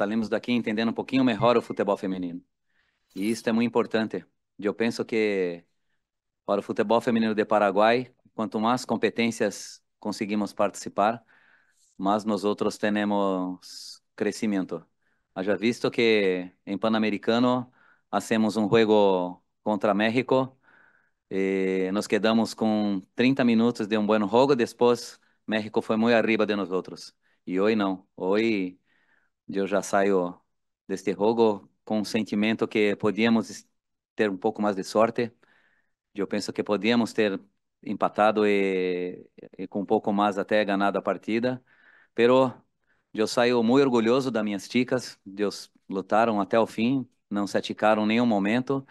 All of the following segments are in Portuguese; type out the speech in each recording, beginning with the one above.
salimos daqui entendendo um pouquinho melhor o futebol feminino. E isso é muito importante. Eu penso que para o futebol feminino de Paraguai, quanto mais competências conseguimos participar, mais nós outros temos crescimento. Já visto que em Pan-Americano hacemos um jogo contra México e nos quedamos com 30 minutos de um bom jogo, depois México foi muito arriba de nós outros. E hoje não. Hoje eu já saio deste jogo com o sentimento que podíamos ter um pouco mais de sorte. Eu penso que podíamos ter empatado e, e com um pouco mais até ganhado a partida, pero eu saio muito orgulhoso das minhas chicas. Eles lutaram até o fim, não se aticaram em nenhum momento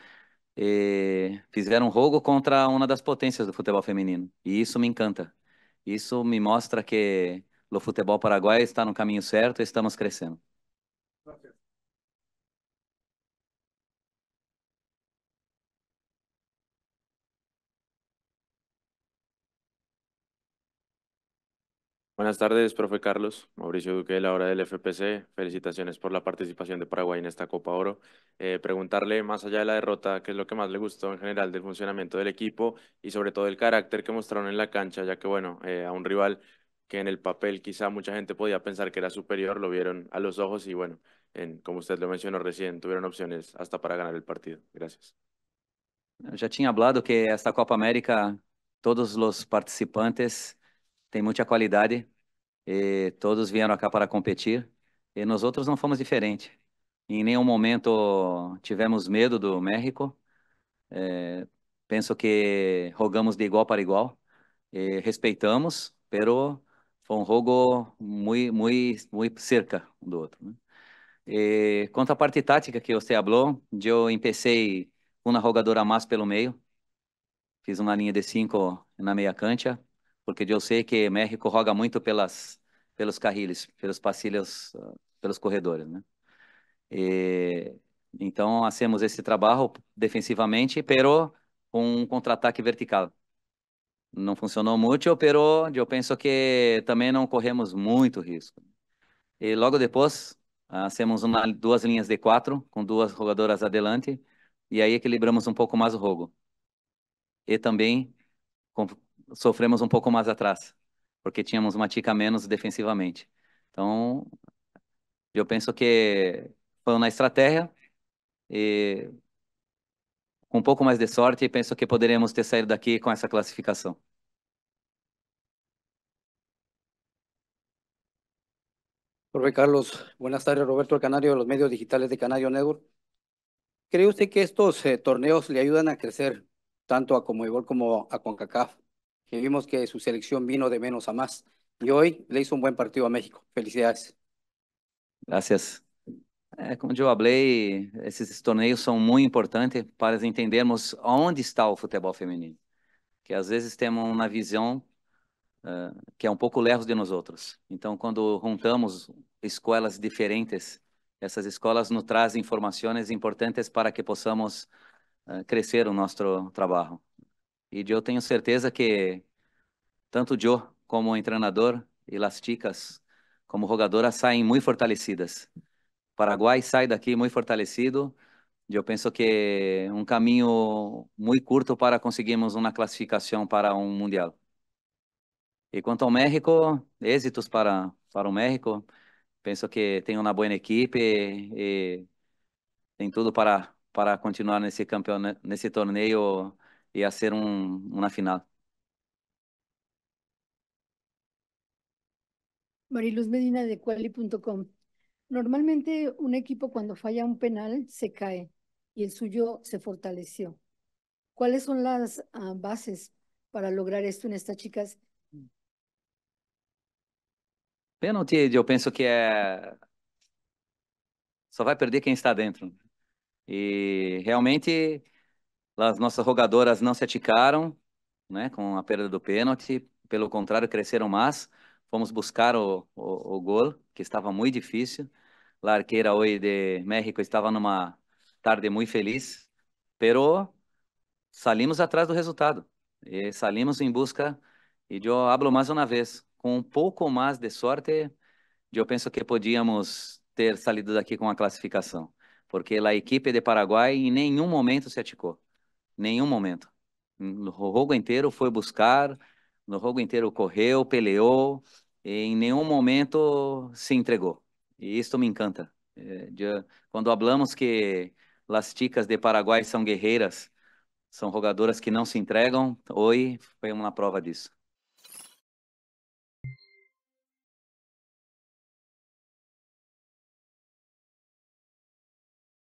e fizeram um jogo contra uma das potências do futebol feminino. E isso me encanta. Isso me mostra que o futebol paraguaio está no caminho certo e estamos crescendo. Buenas tardes, profe Carlos. Mauricio Duque de la hora del FPC. Felicitaciones por la participación de Paraguay en esta Copa Oro. Eh, preguntarle, más allá de la derrota, qué es lo que más le gustó en general del funcionamiento del equipo y sobre todo el carácter que mostraron en la cancha, ya que, bueno, eh, a un rival que en el papel quizá mucha gente podía pensar que era superior, lo vieron a los ojos y, bueno, en, como usted lo mencionó recién, tuvieron opciones hasta para ganar el partido. Gracias. Ya tinha hablado que esta Copa América, todos los participantes tem muita qualidade, todos vieram aqui para competir, e nós outros não fomos diferentes. Em nenhum momento tivemos medo do México, é, penso que rogamos de igual para igual, e respeitamos, pero foi um rogo muito, muito, muito cerca um do outro. Né? E, quanto à parte tática que você falou, eu empecei uma jogadora mais pelo meio, fiz uma linha de cinco na meia cancha, porque eu sei que México roga muito pelas pelos carriles, pelos passilhos, ah, pelos corredores, né? E, então, hacemos esse trabalho defensivamente, pero com um contra-ataque vertical. Não funcionou muito, pero eu penso que também não corremos muito risco. E logo depois, ah, hacemos uma, duas linhas de quatro, com duas jogadoras adelante, e aí equilibramos um pouco mais o jogo. E também sofremos um pouco mais atrás, porque tínhamos uma tica menos defensivamente. Então, eu penso que foi na estratégia e com um pouco mais de sorte, penso que poderíamos ter saído daqui com essa classificação. Profe Carlos, buenas tardes. Roberto El Canario de los medios digitales de Canario Network. ¿Cree usted que estos eh, torneos le ayudan a crecer tanto a Comebol como a CONCACAF? que vimos que su selección vino de menos a más y hoy le hizo un buen partido a México. Felicidades. Gracias. É, como eu falei, esses torneios são muito importantes para entendermos onde está o futebol feminino, que às vezes temos uma visão uh, eh, que é um pouco leve de nós outros. Então, quando juntamos escolas diferentes, essas escolas nos trazem informações importantes para que possamos uh, eh, crescer o nosso trabalho. E eu tenho certeza que tanto o Joe como o treinador e as chicas como jogadoras saem muito fortalecidas. O Paraguai sai daqui muito fortalecido. eu penso que é um caminho muito curto para conseguirmos uma classificação para um mundial. E quanto ao México, êxitos para para o México. Penso que tem uma boa equipe e, e tem tudo para para continuar nesse campeonato, nesse torneio y hacer una final. Mariluz Medina de Quali.com. Normalmente un equipo cuando falla un penal se cae y el suyo se fortaleció. ¿Cuáles son las ah, bases para lograr esto en estas chicas? Penalti yo pienso que eh, Solo va a perder quien está dentro. Y e realmente As nossas rogadoras não se aticaram né, com a perda do pênalti, pelo contrário, cresceram mais. Fomos buscar o, o, o gol, que estava muito difícil. A arqueira hoje de México estava numa tarde muito feliz, mas salimos atrás do resultado. E salimos em busca, e eu hablo mais uma vez, com um pouco mais de sorte, eu penso que podíamos ter salido daqui com a classificação, porque a equipe de Paraguai em nenhum momento se aticou. Nenhum momento. No jogo inteiro foi buscar, no jogo inteiro correu, peleou, em nenhum momento se entregou. E isto me encanta. É, quando falamos que as ticas de Paraguai são guerreiras, são jogadoras que não se entregam, hoje foi uma prova disso.